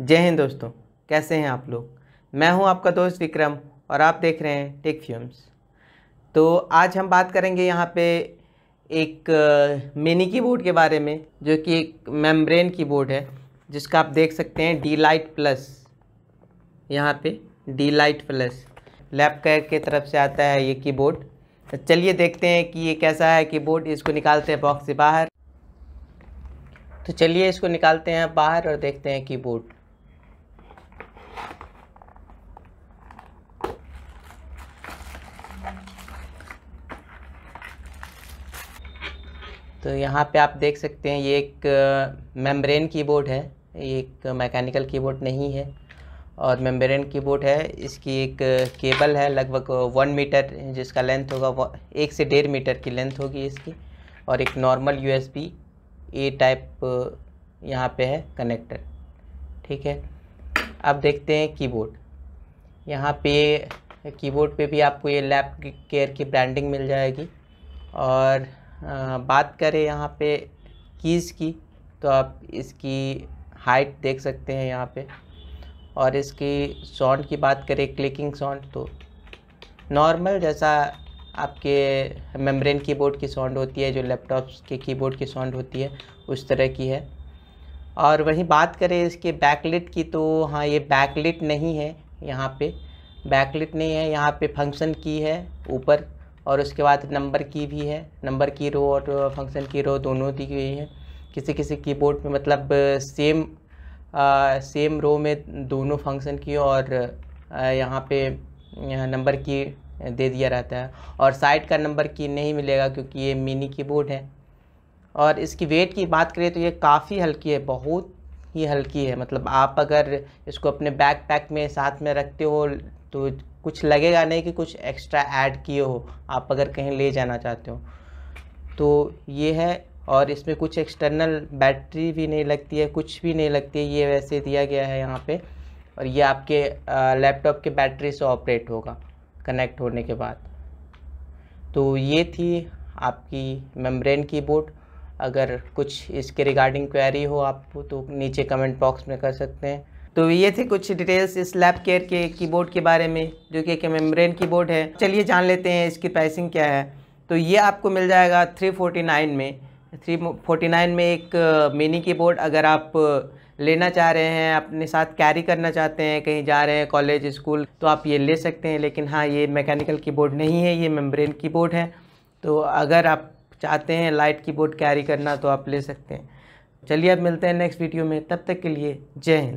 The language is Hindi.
जय हिंद दोस्तों कैसे हैं आप लोग मैं हूं आपका दोस्त विक्रम और आप देख रहे हैं टेक फ्यूम्स तो आज हम बात करेंगे यहाँ पे एक मिनी कीबोर्ड के बारे में जो कि एक मेम्ब्रेन कीबोर्ड है जिसका आप देख सकते हैं डी लाइट प्लस यहाँ पे D light plus Lapcare के तरफ से आता है ये कीबोर्ड तो चलिए देखते हैं कि ये कैसा है कीबोर्ड इसको निकालते हैं बॉक्स से बाहर तो चलिए इसको निकालते हैं बाहर और देखते हैं कीबोर्ड तो यहाँ पे आप देख सकते हैं ये एक मेम्ब्रेन कीबोर्ड है ये एक मैकेनिकल कीबोर्ड नहीं है और मेम्ब्रेन कीबोर्ड है इसकी एक केबल है लगभग वन मीटर जिसका लेंथ होगा एक से डेढ़ मीटर की लेंथ होगी इसकी और एक नॉर्मल यूएसबी ए टाइप यहाँ पे है कनेक्टर ठीक है अब देखते हैं कीबोर्ड यहाँ पे कीबोर्ड पे भी आपको ये लैप केयर की ब्रांडिंग मिल जाएगी और बात करें यहाँ पे कीज़ की तो आप इसकी हाइट देख सकते हैं यहाँ पे और इसकी साउंड की बात करें क्लिकिंग साउंड तो नॉर्मल जैसा आपके मेम्ब्रेन कीबोर्ड की साउंड होती है जो लैपटॉप्स के कीबोर्ड की साउंड होती है उस तरह की है और वहीं बात करें इसके बैकलिट की तो हाँ ये बैकलिट नहीं है यहाँ पे बैकलिट नहीं है यहाँ पे फंक्शन की है ऊपर और उसके बाद नंबर की भी है नंबर की रो और फंक्शन की रो दोनों दी गई है किसी किसी कीबोर्ड में मतलब सेम आ, सेम रो में दोनों फंक्शन की और यहाँ पे नंबर की दे दिया रहता है और साइड का नंबर की नहीं मिलेगा क्योंकि ये मिनी कीबोर्ड है और इसकी वेट की बात करें तो ये काफ़ी हल्की है बहुत ही हल्की है मतलब आप अगर इसको अपने बैक पैक में साथ में रखते हो तो कुछ लगेगा नहीं कि कुछ एक्स्ट्रा ऐड किए हो आप अगर कहीं ले जाना चाहते हो तो ये है और इसमें कुछ एक्सटर्नल बैटरी भी नहीं लगती है कुछ भी नहीं लगती है ये वैसे दिया गया है यहाँ पे और ये आपके लैपटॉप के बैटरी से ऑपरेट होगा कनेक्ट होने के बाद तो ये थी आपकी मेम्ब्रेन कीबोर्ड अगर कुछ इसके रिगार्डिंग क्वेरी हो आपको तो नीचे कमेंट बॉक्स में कर सकते हैं तो ये थे कुछ डिटेल्स इस लैब केयर के कीबोर्ड के बारे में जो कि एक मेम्ब्रेन कीबोर्ड है चलिए जान लेते हैं इसकी प्राइसिंग क्या है तो ये आपको मिल जाएगा 349 में 349 में एक मिनी कीबोर्ड अगर आप लेना चाह रहे हैं अपने साथ कैरी करना चाहते हैं कहीं जा रहे हैं कॉलेज स्कूल तो आप ये ले सकते हैं लेकिन हाँ ये मैकेनिकल की नहीं है ये मेम्ब्रेन की है तो अगर आप चाहते हैं लाइट कीबोर्ड कैरी करना तो आप ले सकते हैं चलिए अब मिलते हैं नेक्स्ट वीडियो में तब तक के लिए जय हिंद